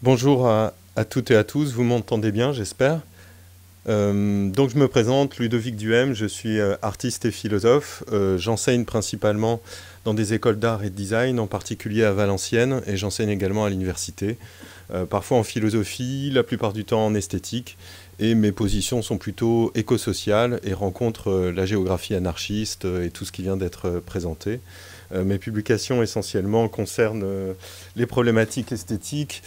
Bonjour à, toutes et à tous, vous m'entendez bien j'espère. Euh, donc je me présente, Ludovic Duhem, je suis euh, artiste et philosophe. Euh, j'enseigne principalement dans des écoles d'art et de design, en particulier à Valenciennes, et j'enseigne également à l'université, parfois en philosophie, la plupart du temps en esthétique, et mes positions sont plutôt éco-sociales et rencontrent la géographie anarchiste et tout ce qui vient d'être présenté. mes publications essentiellement concernent les problématiques esthétiques,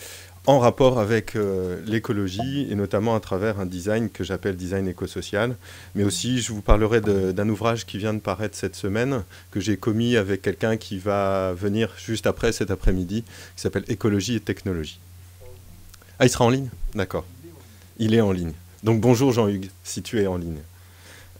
en rapport avec euh, l'écologie et notamment à travers un design que j'appelle design éco-social. Mais aussi, je vous parlerai d'un ouvrage qui vient de paraître cette semaine, que j'ai commis avec quelqu'un qui va venir juste après cet après-midi, qui s'appelle Écologie et technologie. Ah, il sera en ligne D'accord. Il est en ligne. Donc bonjour Jean-Hugues, si tu es en ligne.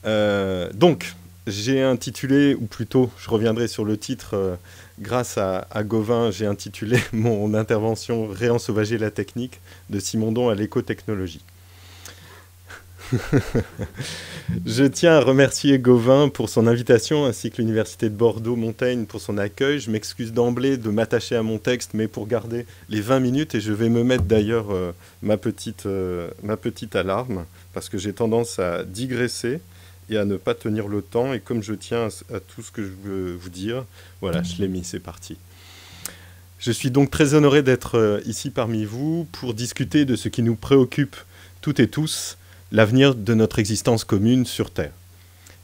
Euh, donc, j'ai intitulé, ou plutôt, je reviendrai sur le titre. Euh, grâce à, Gauvin, j'ai intitulé mon intervention Réensauvager la technique de Simondon à l'écotechnologie. je tiens à remercier Gauvin pour son invitation ainsi que l'Université de Bordeaux-Montaigne pour son accueil. Je m'excuse d'emblée de m'attacher à mon texte, mais pour garder les 20 minutes, et je vais me mettre d'ailleurs euh, euh, ma petite alarme parce que j'ai tendance à digresser et à ne pas tenir le temps. Et comme je tiens à, tout ce que je veux vous dire, voilà, je l'ai mis, c'est parti. Je suis donc très honoré d'être euh, ici parmi vous pour discuter de ce qui nous préoccupe toutes et tous, l'avenir de notre existence commune sur Terre.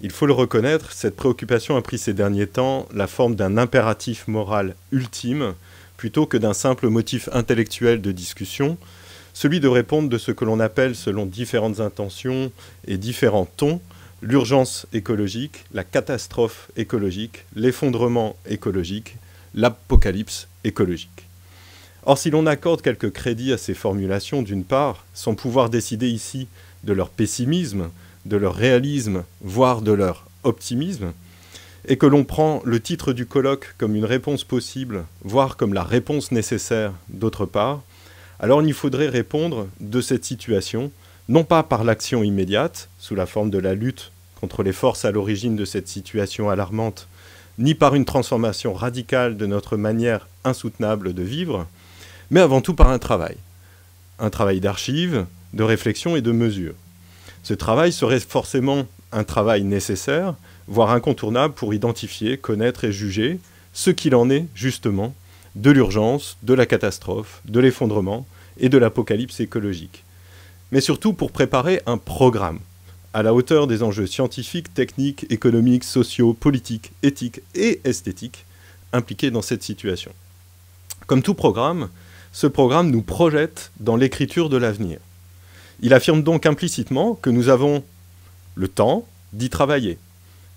Il faut le reconnaître, cette préoccupation a pris ces derniers temps la forme d'un impératif moral ultime, plutôt que d'un simple motif intellectuel de discussion, celui de répondre de ce que l'on appelle, selon différentes intentions et différents tons, l'urgence écologique, la catastrophe écologique, l'effondrement écologique, l'apocalypse écologique. Or, si l'on accorde quelques crédits à ces formulations, d'une part, sans pouvoir décider ici de leur pessimisme, de leur réalisme, voire de leur optimisme, et que l'on prend le titre du colloque comme une réponse possible, voire comme la réponse nécessaire, d'autre part, alors il faudrait répondre de cette situation non pas par l'action immédiate, sous la forme de la lutte contre les forces à l'origine de cette situation alarmante, ni par une transformation radicale de notre manière insoutenable de vivre, mais avant tout par un travail. Un travail d'archives, de réflexion et de mesure. Ce travail serait forcément un travail nécessaire, voire incontournable pour identifier, connaître et juger ce qu'il en est justement de l'urgence, de la catastrophe, de l'effondrement et de l'apocalypse écologique mais surtout pour préparer un programme à la hauteur des enjeux scientifiques, techniques, économiques, sociaux, politiques, éthiques et esthétiques impliqués dans cette situation. Comme tout programme, ce programme nous projette dans l'écriture de l'avenir. Il affirme donc implicitement que nous avons le temps d'y travailler,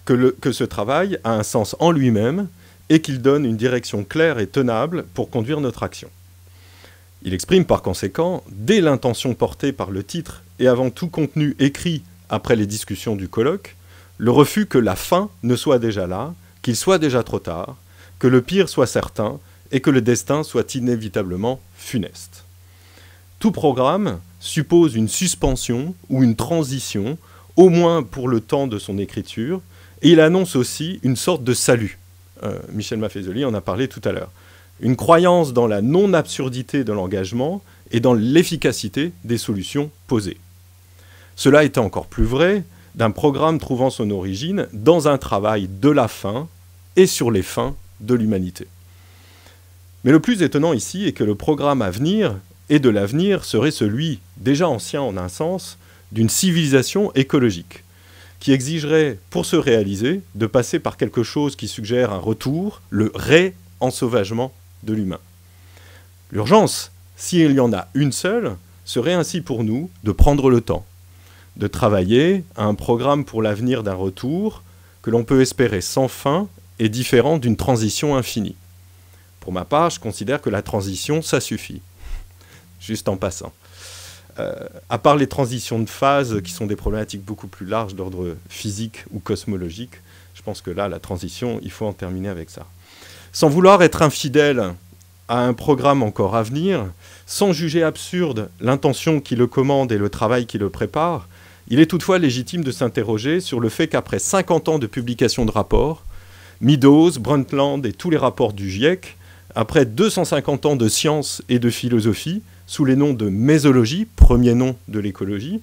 que, que ce travail a un sens en lui-même et qu'il donne une direction claire et tenable pour conduire notre action. Il exprime par conséquent, dès l'intention portée par le titre et avant tout contenu écrit après les discussions du colloque, le refus que la fin ne soit déjà là, qu'il soit déjà trop tard, que le pire soit certain et que le destin soit inévitablement funeste. Tout programme suppose une suspension ou une transition, au moins pour le temps de son écriture, et il annonce aussi une sorte de salut. Euh, Michel Maffezoli en a parlé tout à l'heure une croyance dans la non-absurdité de l'engagement et dans l'efficacité des solutions posées. Cela était encore plus vrai d'un programme trouvant son origine dans un travail de la fin et sur les fins de l'humanité. Mais le plus étonnant ici est que le programme à venir et de l'avenir serait celui, déjà ancien en un sens, d'une civilisation écologique, qui exigerait, pour se réaliser, de passer par quelque chose qui suggère un retour, le ré-ensauvagement de l'humain. L'urgence, s'il y en a une seule, serait ainsi pour nous de prendre le temps, de travailler à un programme pour l'avenir d'un retour que l'on peut espérer sans fin et différent d'une transition infinie. Pour ma part, je considère que la transition, ça suffit. Juste en passant. Euh, à part les transitions de phase, qui sont des problématiques beaucoup plus larges d'ordre physique ou cosmologique, je pense que là, la transition, il faut en terminer avec ça sans vouloir être infidèle à un programme encore à venir, sans juger absurde l'intention qui le commande et le travail qui le prépare, il est toutefois légitime de s'interroger sur le fait qu'après 50 ans de publication de rapports, Meadows, Brundtland et tous les rapports du GIEC, après 250 ans de science et de philosophie, sous les noms de mésologie, premier nom de l'écologie,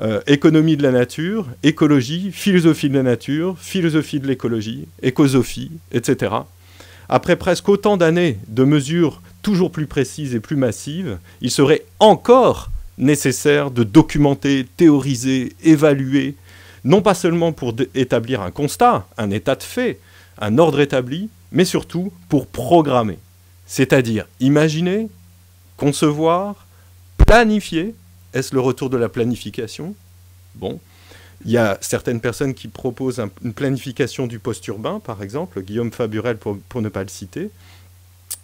euh, économie de la nature, écologie, philosophie de la nature, philosophie de l'écologie, écosophie, etc. Après presque autant d'années de mesures toujours plus précises et plus massives, il serait encore nécessaire de documenter, théoriser, évaluer, non pas seulement pour établir un constat, un état de fait, un ordre établi, mais surtout pour programmer, c'est-à-dire imaginer, concevoir, planifier. Est-ce le retour de la planification Bon. Il y a certaines personnes qui proposent une planification du post-urbain, par exemple, Guillaume Faburel pour, ne pas le citer,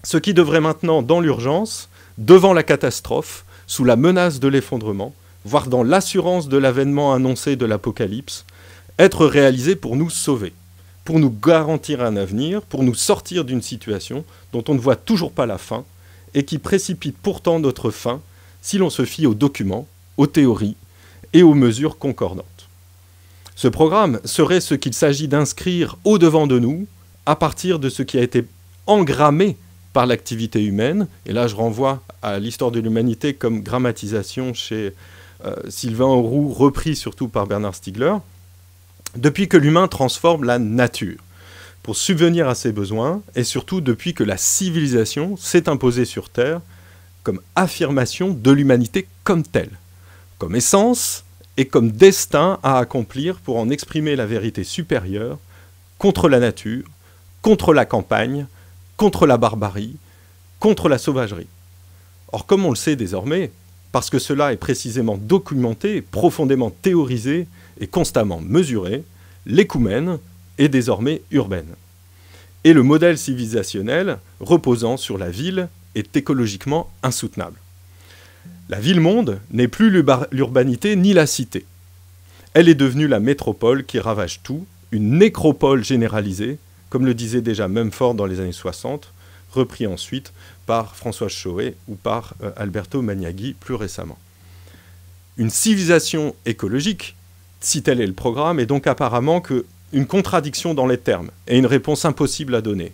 ce qui devrait maintenant, dans l'urgence, devant la catastrophe, sous la menace de l'effondrement, voire dans l'assurance de l'avènement annoncé de l'apocalypse, être réalisé pour nous sauver, pour nous garantir un avenir, pour nous sortir d'une situation dont on ne voit toujours pas la fin et qui précipite pourtant notre fin si l'on se fie aux documents, aux théories et aux mesures concordantes. Ce programme serait ce qu'il s'agit d'inscrire au-devant de nous à partir de ce qui a été engrammé par l'activité humaine. Et là, je renvoie à l'histoire de l'humanité comme grammatisation chez euh, Sylvain Auroux, repris surtout par Bernard Stiegler. Depuis que l'humain transforme la nature pour subvenir à ses besoins, et surtout depuis que la civilisation s'est imposée sur Terre comme affirmation de l'humanité comme telle, comme essence, et comme destin à accomplir pour en exprimer la vérité supérieure contre la nature, contre la campagne, contre la barbarie, contre la sauvagerie. Or, comme on le sait désormais, parce que cela est précisément documenté, profondément théorisé et constamment mesuré, l'écoumène est désormais urbaine. Et le modèle civilisationnel reposant sur la ville est écologiquement insoutenable. La ville-monde n'est plus l'urbanité ni la cité. Elle est devenue la métropole qui ravage tout, une nécropole généralisée, comme le disait déjà Mumford dans les années 60, repris ensuite par François Choé ou par euh, Alberto Magnaghi plus récemment. Une civilisation écologique, si tel est le programme, est donc apparemment que une contradiction dans les termes et une réponse impossible à donner.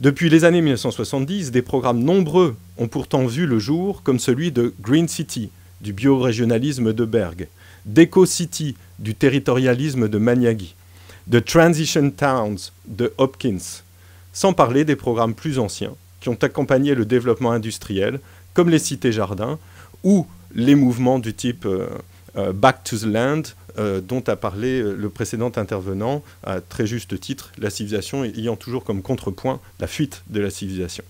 Depuis les années 1970, des programmes nombreux ont pourtant vu le jour comme celui de Green City, du biorégionalisme de Berg, d'Eco City, du territorialisme de Maniagui, de Transition Towns de Hopkins, sans parler des programmes plus anciens qui ont accompagné le développement industriel, comme les cités-jardins ou les mouvements du type euh, euh, Back to the Land, euh, dont a parlé le précédent intervenant, à très juste titre, la civilisation ayant toujours comme contrepoint la fuite de la civilisation.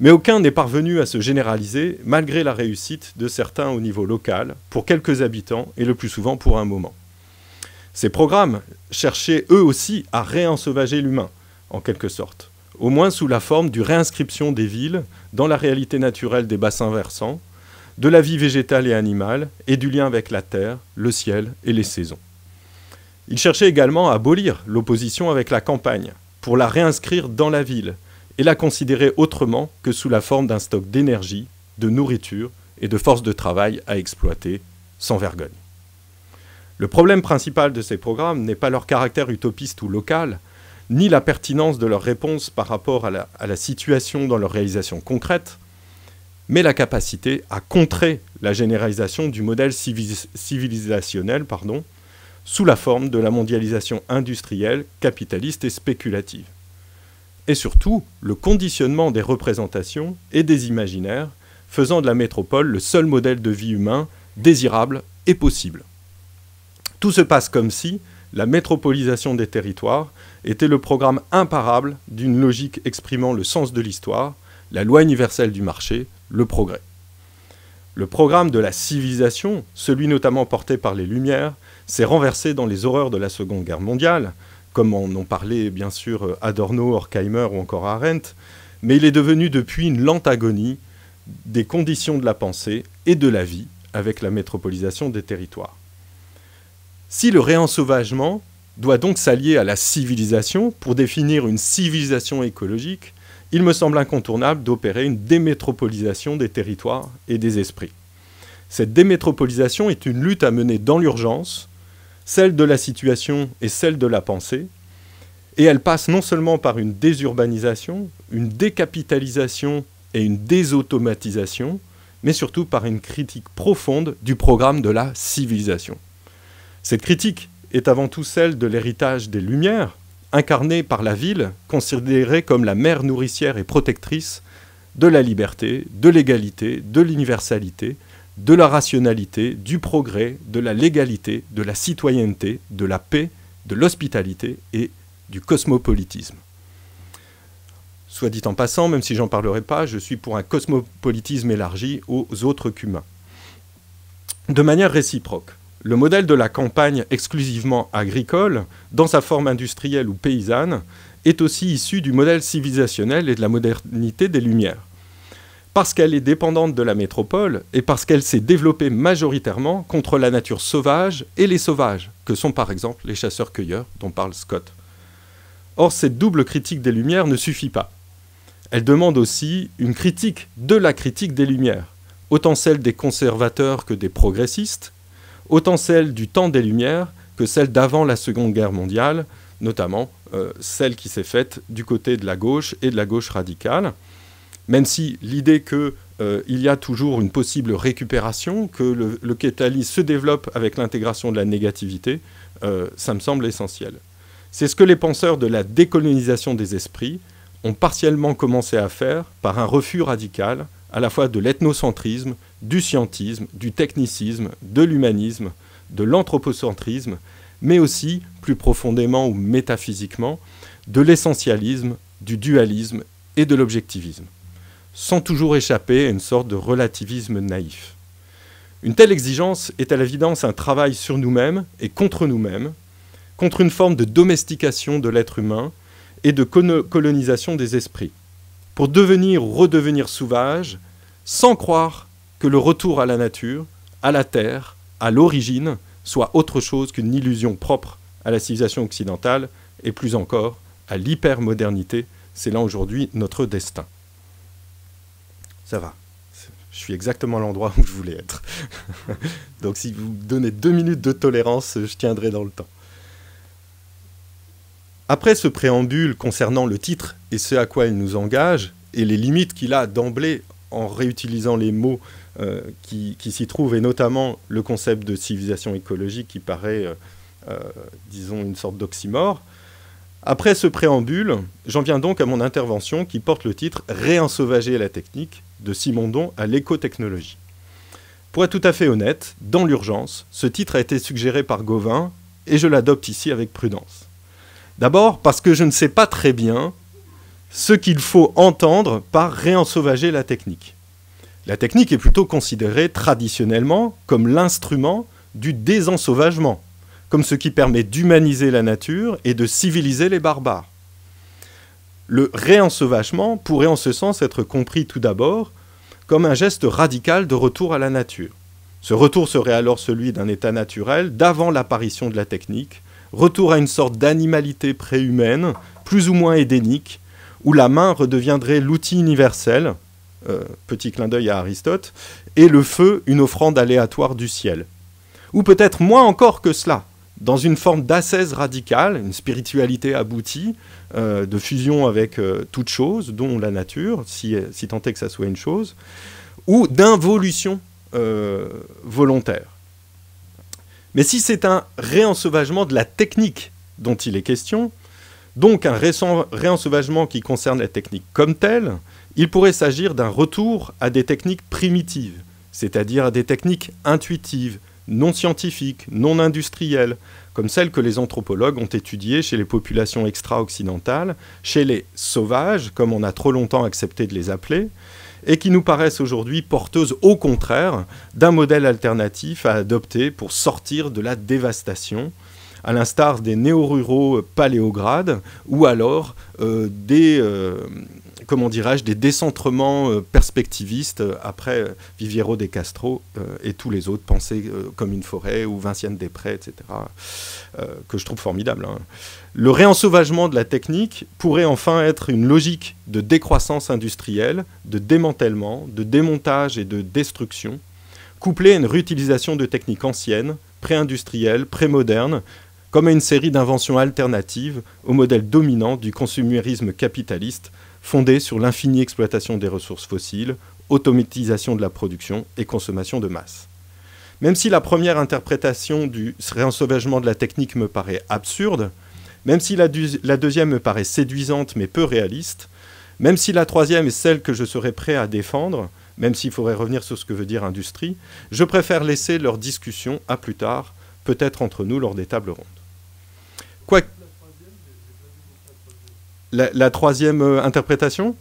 Mais aucun n'est parvenu à se généraliser malgré la réussite de certains au niveau local, pour quelques habitants et le plus souvent pour un moment. Ces programmes cherchaient eux aussi à réensauvager l'humain, en quelque sorte, au moins sous la forme du réinscription des villes dans la réalité naturelle des bassins versants, de la vie végétale et animale, et du lien avec la terre, le ciel et les saisons. Ils cherchaient également à abolir l'opposition avec la campagne, pour la réinscrire dans la ville, et la considérer autrement que sous la forme d'un stock d'énergie, de nourriture et de force de travail à exploiter sans vergogne. Le problème principal de ces programmes n'est pas leur caractère utopiste ou local, ni la pertinence de leurs réponses par rapport à la, situation dans leur réalisation concrète, mais la capacité à contrer la généralisation du modèle civilisationnel pardon, sous la forme de la mondialisation industrielle, capitaliste et spéculative et surtout le conditionnement des représentations et des imaginaires, faisant de la métropole le seul modèle de vie humain désirable et possible. Tout se passe comme si la métropolisation des territoires était le programme imparable d'une logique exprimant le sens de l'histoire, la loi universelle du marché, le progrès. Le programme de la civilisation, celui notamment porté par les Lumières, s'est renversé dans les horreurs de la Seconde Guerre mondiale, comme en ont parlé bien sûr Adorno, Horkheimer ou encore Arendt, mais il est devenu depuis une lente agonie des conditions de la pensée et de la vie avec la métropolisation des territoires. Si le réensauvagement doit donc s'allier à la civilisation pour définir une civilisation écologique, il me semble incontournable d'opérer une démétropolisation des territoires et des esprits. Cette démétropolisation est une lutte à mener dans l'urgence, celle de la situation et celle de la pensée. Et elle passe non seulement par une désurbanisation, une décapitalisation et une désautomatisation, mais surtout par une critique profonde du programme de la civilisation. Cette critique est avant tout celle de l'héritage des Lumières, incarné par la ville, considérée comme la mère nourricière et protectrice de la liberté, de l'égalité, de l'universalité, de la rationalité, du progrès, de la légalité, de la citoyenneté, de la paix, de l'hospitalité et du cosmopolitisme. Soit dit en passant, même si j'en parlerai pas, je suis pour un cosmopolitisme élargi aux autres qu'humains. De manière réciproque, le modèle de la campagne exclusivement agricole, dans sa forme industrielle ou paysanne, est aussi issu du modèle civilisationnel et de la modernité des Lumières parce qu'elle est dépendante de la métropole et parce qu'elle s'est développée majoritairement contre la nature sauvage et les sauvages, que sont par exemple les chasseurs-cueilleurs dont parle Scott. Or, cette double critique des Lumières ne suffit pas. Elle demande aussi une critique de la critique des Lumières, autant celle des conservateurs que des progressistes, autant celle du temps des Lumières que celle d'avant la Seconde Guerre mondiale, notamment euh, celle qui s'est faite du côté de la gauche et de la gauche radicale. Même si l'idée qu'il euh, y a toujours une possible récupération, que le, le se développe avec l'intégration de la négativité, euh, ça me semble essentiel. C'est ce que les penseurs de la décolonisation des esprits ont partiellement commencé à faire par un refus radical à la fois de l'ethnocentrisme, du scientisme, du technicisme, de l'humanisme, de l'anthropocentrisme, mais aussi, plus profondément ou métaphysiquement, de l'essentialisme, du dualisme et de l'objectivisme sans toujours échapper à une sorte de relativisme naïf. Une telle exigence est à l'évidence un travail sur nous-mêmes et contre nous-mêmes, contre une forme de domestication de l'être humain et de colonisation des esprits, pour devenir ou redevenir sauvage, sans croire que le retour à la nature, à la terre, à l'origine, soit autre chose qu'une illusion propre à la civilisation occidentale et plus encore à l'hypermodernité, c'est là aujourd'hui notre destin ça va. Je suis exactement à l'endroit où je voulais être. Donc si vous me donnez deux minutes de tolérance, je tiendrai dans le temps. Après ce préambule concernant le titre et ce à quoi il nous engage, et les limites qu'il a d'emblée en réutilisant les mots euh, qui, s'y trouvent, et notamment le concept de civilisation écologique qui paraît, euh, euh, disons, une sorte d'oxymore, après ce préambule, j'en viens donc à mon intervention qui porte le titre Réensauvager la technique, de Simondon à l'écotechnologie. Pour être tout à fait honnête, dans l'urgence, ce titre a été suggéré par Gauvin et je l'adopte ici avec prudence. D'abord parce que je ne sais pas très bien ce qu'il faut entendre par réensauvager la technique. La technique est plutôt considérée traditionnellement comme l'instrument du désensauvagement, comme ce qui permet d'humaniser la nature et de civiliser les barbares. Le réensauvagement pourrait en ce sens être compris tout d'abord comme un geste radical de retour à la nature. Ce retour serait alors celui d'un état naturel d'avant l'apparition de la technique, retour à une sorte d'animalité préhumaine, plus ou moins édénique, où la main redeviendrait l'outil universel, euh, petit clin d'œil à Aristote, et le feu une offrande aléatoire du ciel. Ou peut-être moins encore que cela, dans une forme d'ascèse radicale, une spiritualité aboutie, euh, de fusion avec euh, toute chose, dont la nature, si, tant est que ça soit une chose, ou d'involution euh, volontaire. Mais si c'est un réensauvagement de la technique dont il est question, donc un réensauvagement qui concerne la technique comme telle, il pourrait s'agir d'un retour à des techniques primitives, c'est-à-dire à des techniques intuitives, non scientifiques, non industrielles, comme celles que les anthropologues ont étudiées chez les populations extra-occidentales, chez les sauvages, comme on a trop longtemps accepté de les appeler, et qui nous paraissent aujourd'hui porteuses au contraire d'un modèle alternatif à adopter pour sortir de la dévastation, à l'instar des néo-ruraux paléogrades ou alors euh, des, euh, comment dirais-je, des décentrements euh, perspectivistes euh, après euh, Viviero de Castro et tous les autres, pensés comme une forêt ou Vinciane des Prés, etc., que je trouve formidable. Hein. Le réensauvagement de la technique pourrait enfin être une logique de décroissance industrielle, de démantèlement, de démontage et de destruction, couplée à une réutilisation de techniques anciennes, pré-industrielles, pré-modernes, comme à une série d'inventions alternatives au modèle dominant du consumérisme capitaliste fondée sur l'infinie exploitation des ressources fossiles, automatisation de la production et consommation de masse. Même si la première interprétation du réensauvagement de la technique me paraît absurde, même si la, deuxième me paraît séduisante mais peu réaliste, même si la troisième est celle que je serais prêt à défendre, même s'il faudrait revenir sur ce que veut dire industrie, je préfère laisser leur discussion à plus tard, peut-être entre nous lors des tables rondes. Quoi la, troisième euh, interprétation,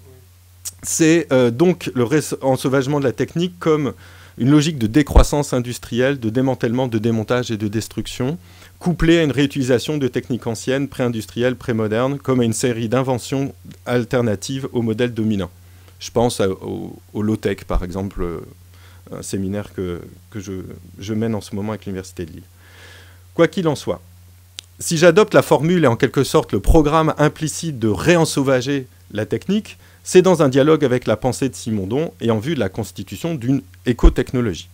c'est euh, donc le ensauvagement de la technique comme une logique de décroissance industrielle, de démantèlement, de démontage et de destruction, couplée à une réutilisation de techniques anciennes, pré-industrielles, pré-modernes, comme à une série d'inventions alternatives au modèle dominant. Je pense au, low-tech, par exemple, euh, un séminaire que, je, je mène en ce moment avec l'Université de Lille. Quoi qu'il en soit, si j'adopte la formule et en quelque sorte le programme implicite de réensauvager la technique, c'est dans un dialogue avec la pensée de Simondon et en vue de la constitution d'une écotechnologie.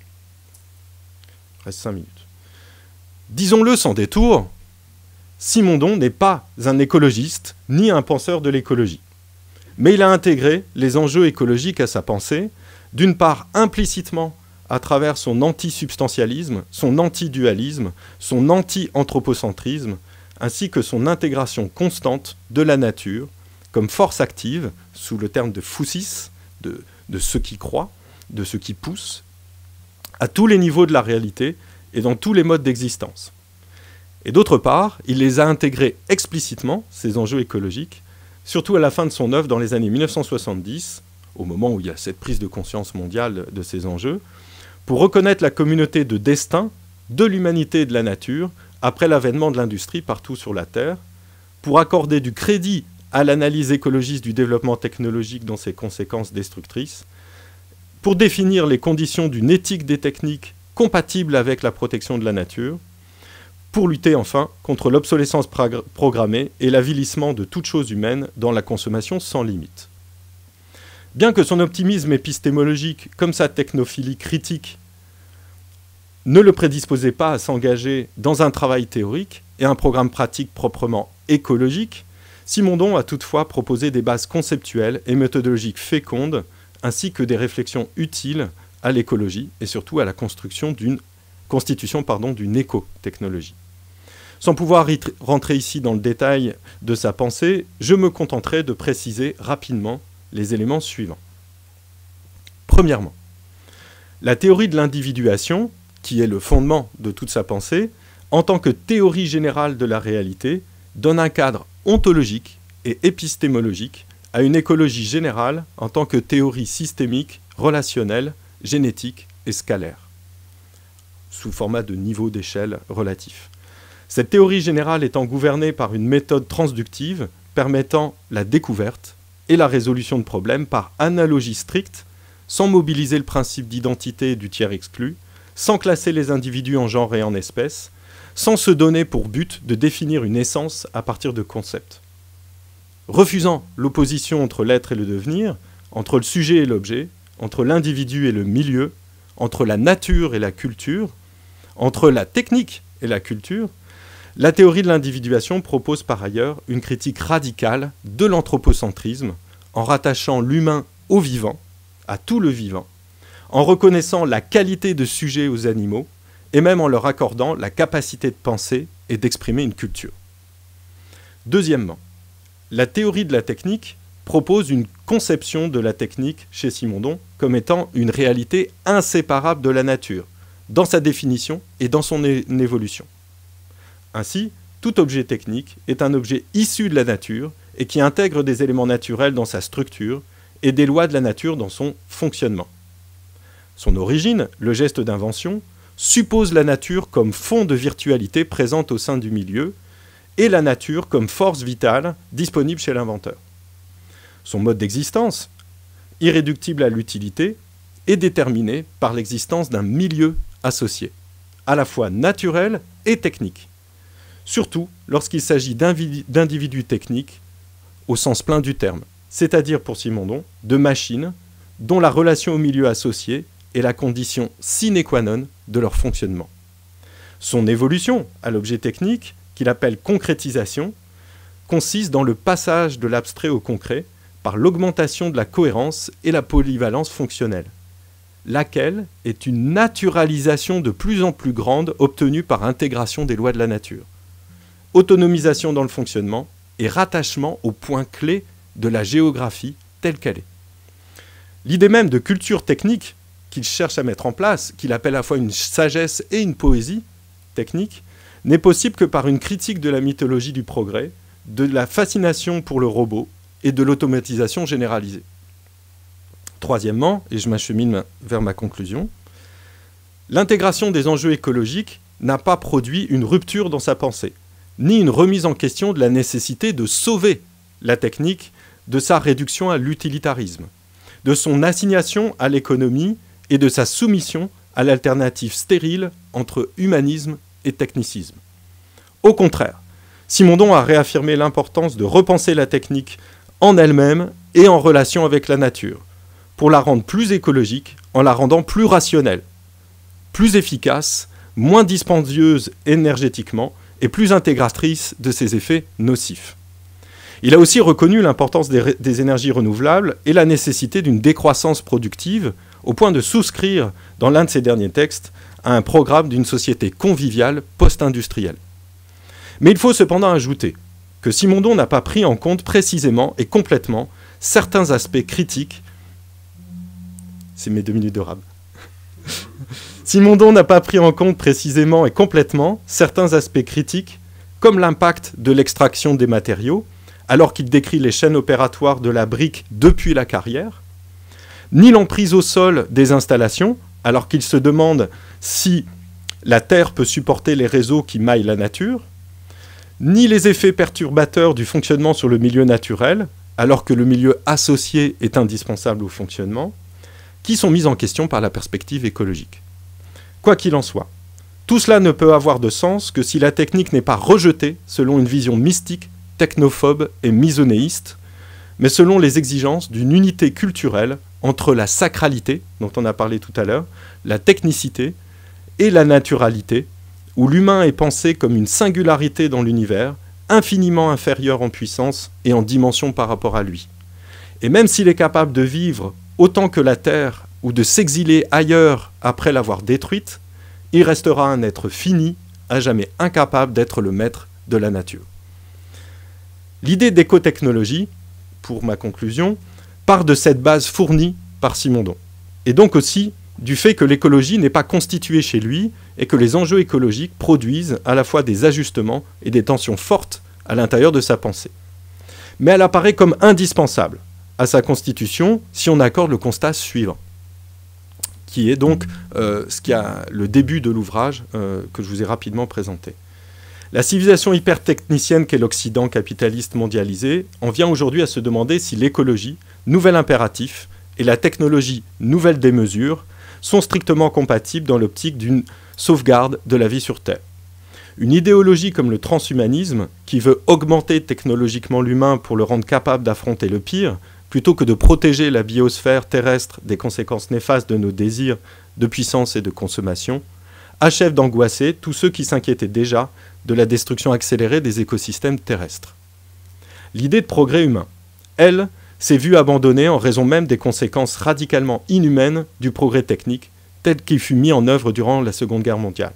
Reste cinq minutes. Disons-le sans détour, Simondon n'est pas un écologiste ni un penseur de l'écologie. Mais il a intégré les enjeux écologiques à sa pensée, d'une part implicitement à travers son anti antisubstantialisme, son anti-dualisme, son anti-anthropocentrisme, ainsi que son intégration constante de la nature comme force active, sous le terme de foussis, de, de qui croit, de ce qui pousse, à tous les niveaux de la réalité et dans tous les modes d'existence. Et d'autre part, il les a intégrés explicitement, ces enjeux écologiques, surtout à la fin de son œuvre dans les années 1970, au moment où il y a cette prise de conscience mondiale de ces enjeux, pour reconnaître la communauté de destin de l'humanité et de la nature après l'avènement de l'industrie partout sur la Terre, pour accorder du crédit à l'analyse écologiste du développement technologique dans ses conséquences destructrices, pour définir les conditions d'une éthique des techniques compatible avec la protection de la nature, pour lutter enfin contre l'obsolescence programmée et l'avilissement de toute chose humaine dans la consommation sans limite. Bien que son optimisme épistémologique, comme sa technophilie critique, ne le prédisposait pas à s'engager dans un travail théorique et un programme pratique proprement écologique, Simondon a toutefois proposé des bases conceptuelles et méthodologiques fécondes, ainsi que des réflexions utiles à l'écologie et surtout à la construction d'une constitution d'une éco-technologie. Sans pouvoir rentrer ici dans le détail de sa pensée, je me contenterai de préciser rapidement les éléments suivants. Premièrement, la théorie de l'individuation, qui est le fondement de toute sa pensée, en tant que théorie générale de la réalité, donne un cadre ontologique et épistémologique à une écologie générale en tant que théorie systémique, relationnelle, génétique et scalaire, sous format de niveau d'échelle relatif. Cette théorie générale étant gouvernée par une méthode transductive permettant la découverte, et la résolution de problèmes par analogie stricte, sans mobiliser le principe d'identité du tiers exclu, sans classer les individus en genre et en espèce, sans se donner pour but de définir une essence à partir de concepts. Refusant l'opposition entre l'être et le devenir, entre le sujet et l'objet, entre l'individu et le milieu, entre la nature et la culture, entre la technique et la culture, la théorie de l'individuation propose par ailleurs une critique radicale de l'anthropocentrisme en rattachant l'humain au vivant, à tout le vivant, en reconnaissant la qualité de sujet aux animaux et même en leur accordant la capacité de penser et d'exprimer une culture. Deuxièmement, la théorie de la technique propose une conception de la technique chez Simondon comme étant une réalité inséparable de la nature, dans sa définition et dans son évolution. Ainsi, tout objet technique est un objet issu de la nature et qui intègre des éléments naturels dans sa structure et des lois de la nature dans son fonctionnement. Son origine, le geste d'invention, suppose la nature comme fond de virtualité présente au sein du milieu et la nature comme force vitale disponible chez l'inventeur. Son mode d'existence, irréductible à l'utilité, est déterminé par l'existence d'un milieu associé, à la fois naturel et technique surtout lorsqu'il s'agit d'individus techniques au sens plein du terme, c'est-à-dire pour Simondon, de machines dont la relation au milieu associé est la condition sine qua non de leur fonctionnement. Son évolution à l'objet technique, qu'il appelle concrétisation, consiste dans le passage de l'abstrait au concret par l'augmentation de la cohérence et la polyvalence fonctionnelle, laquelle est une naturalisation de plus en plus grande obtenue par intégration des lois de la nature autonomisation dans le fonctionnement et rattachement aux points clés de la géographie telle qu'elle est. L'idée même de culture technique qu'il cherche à mettre en place, qu'il appelle à la fois une sagesse et une poésie technique, n'est possible que par une critique de la mythologie du progrès, de la fascination pour le robot et de l'automatisation généralisée. Troisièmement, et je m'achemine vers ma conclusion, l'intégration des enjeux écologiques n'a pas produit une rupture dans sa pensée ni une remise en question de la nécessité de sauver la technique de sa réduction à l'utilitarisme, de son assignation à l'économie et de sa soumission à l'alternative stérile entre humanisme et technicisme. Au contraire, Simondon a réaffirmé l'importance de repenser la technique en elle-même et en relation avec la nature, pour la rendre plus écologique en la rendant plus rationnelle, plus efficace, moins dispendieuse énergétiquement et plus intégratrice de ses effets nocifs. Il a aussi reconnu l'importance des, énergies renouvelables et la nécessité d'une décroissance productive, au point de souscrire, dans l'un de ses derniers textes, à un programme d'une société conviviale post-industrielle. Mais il faut cependant ajouter que Simondon n'a pas pris en compte précisément et complètement certains aspects critiques. C'est mes deux minutes de rab. Simondon n'a pas pris en compte précisément et complètement certains aspects critiques, comme l'impact de l'extraction des matériaux, alors qu'il décrit les chaînes opératoires de la brique depuis la carrière, ni l'emprise au sol des installations, alors qu'il se demande si la Terre peut supporter les réseaux qui maillent la nature, ni les effets perturbateurs du fonctionnement sur le milieu naturel, alors que le milieu associé est indispensable au fonctionnement, qui sont mis en question par la perspective écologique. Quoi qu'il en soit, tout cela ne peut avoir de sens que si la technique n'est pas rejetée selon une vision mystique, technophobe et misonéiste, mais selon les exigences d'une unité culturelle entre la sacralité, dont on a parlé tout à l'heure, la technicité et la naturalité, où l'humain est pensé comme une singularité dans l'univers, infiniment inférieure en puissance et en dimension par rapport à lui. Et même s'il est capable de vivre autant que la Terre ou de s'exiler ailleurs après l'avoir détruite, il restera un être fini, à jamais incapable d'être le maître de la nature. L'idée d'écotechnologie, pour ma conclusion, part de cette base fournie par Simondon, et donc aussi du fait que l'écologie n'est pas constituée chez lui et que les enjeux écologiques produisent à la fois des ajustements et des tensions fortes à l'intérieur de sa pensée. Mais elle apparaît comme indispensable à sa constitution si on accorde le constat suivant qui est donc euh, ce qui a le début de l'ouvrage euh, que je vous ai rapidement présenté. La civilisation hyper-technicienne qu'est l'Occident capitaliste mondialisé en vient aujourd'hui à se demander si l'écologie, nouvel impératif, et la technologie, nouvelle démesure, sont strictement compatibles dans l'optique d'une sauvegarde de la vie sur Terre. Une idéologie comme le transhumanisme, qui veut augmenter technologiquement l'humain pour le rendre capable d'affronter le pire, plutôt que de protéger la biosphère terrestre des conséquences néfastes de nos désirs de puissance et de consommation, achève d'angoisser tous ceux qui s'inquiétaient déjà de la destruction accélérée des écosystèmes terrestres. L'idée de progrès humain, elle, s'est vue abandonnée en raison même des conséquences radicalement inhumaines du progrès technique tel qu'il fut mis en œuvre durant la Seconde Guerre mondiale.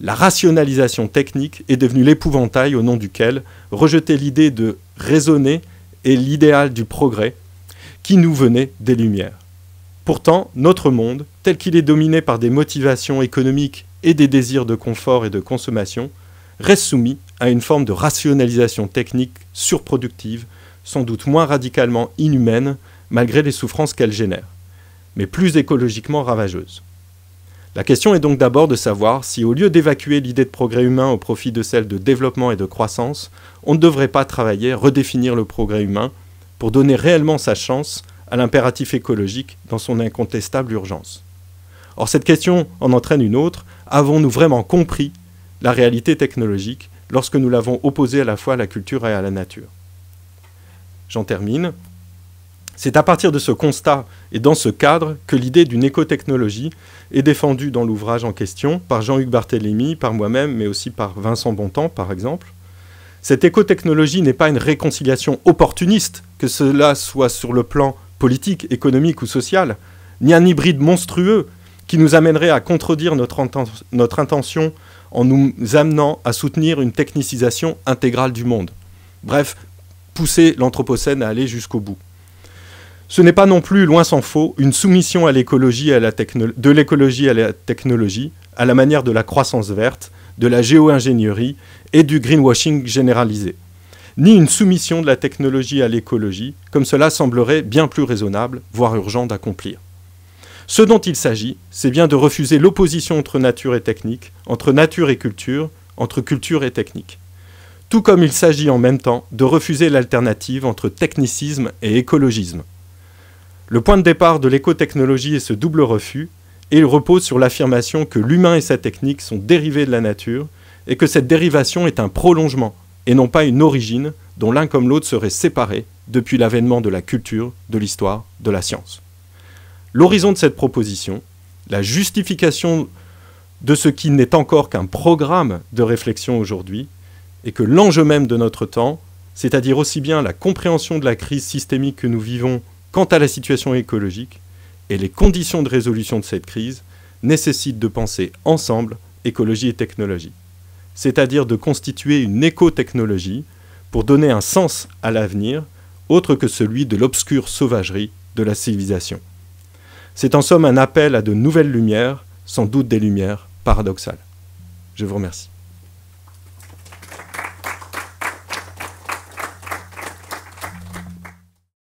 La rationalisation technique est devenue l'épouvantail au nom duquel rejeter l'idée de raisonner et l'idéal du progrès qui nous venait des Lumières. Pourtant, notre monde, tel qu'il est dominé par des motivations économiques et des désirs de confort et de consommation, reste soumis à une forme de rationalisation technique surproductive, sans doute moins radicalement inhumaine malgré les souffrances qu'elle génère, mais plus écologiquement ravageuse. La question est donc d'abord de savoir si, au lieu d'évacuer l'idée de progrès humain au profit de celle de développement et de croissance, on ne devrait pas travailler, redéfinir le progrès humain pour donner réellement sa chance à l'impératif écologique dans son incontestable urgence. Or, cette question en entraîne une autre. Avons-nous vraiment compris la réalité technologique lorsque nous l'avons opposée à la fois à la culture et à la nature J'en termine c'est à partir de ce constat et dans ce cadre que l'idée d'une écotechnologie est défendue dans l'ouvrage en question par Jean-Hugues Barthélémy, par moi-même, mais aussi par Vincent Bontemps, par exemple. Cette écotechnologie n'est pas une réconciliation opportuniste, que cela soit sur le plan politique, économique ou social, ni un hybride monstrueux qui nous amènerait à contredire notre, notre intention en nous amenant à soutenir une technicisation intégrale du monde. Bref, pousser l'Anthropocène à aller jusqu'au bout. Ce n'est pas non plus, loin s'en faut, une soumission à l'écologie de l'écologie à la technologie, à la manière de la croissance verte, de la géo-ingénierie et du greenwashing généralisé, ni une soumission de la technologie à l'écologie, comme cela semblerait bien plus raisonnable, voire urgent d'accomplir. Ce dont il s'agit, c'est bien de refuser l'opposition entre nature et technique, entre nature et culture, entre culture et technique. Tout comme il s'agit en même temps de refuser l'alternative entre technicisme et écologisme. Le point de départ de l'écotechnologie est ce double refus, et il repose sur l'affirmation que l'humain et sa technique sont dérivés de la nature, et que cette dérivation est un prolongement, et non pas une origine, dont l'un comme l'autre serait séparé depuis l'avènement de la culture, de l'histoire, de la science. L'horizon de cette proposition, la justification de ce qui n'est encore qu'un programme de réflexion aujourd'hui, et que l'enjeu même de notre temps, c'est-à-dire aussi bien la compréhension de la crise systémique que nous vivons Quant à la situation écologique et les conditions de résolution de cette crise nécessitent de penser ensemble écologie et technologie, c'est-à-dire de constituer une éco-technologie pour donner un sens à l'avenir autre que celui de l'obscure sauvagerie de la civilisation. C'est en somme un appel à de nouvelles lumières, sans doute des lumières paradoxales. Je vous remercie.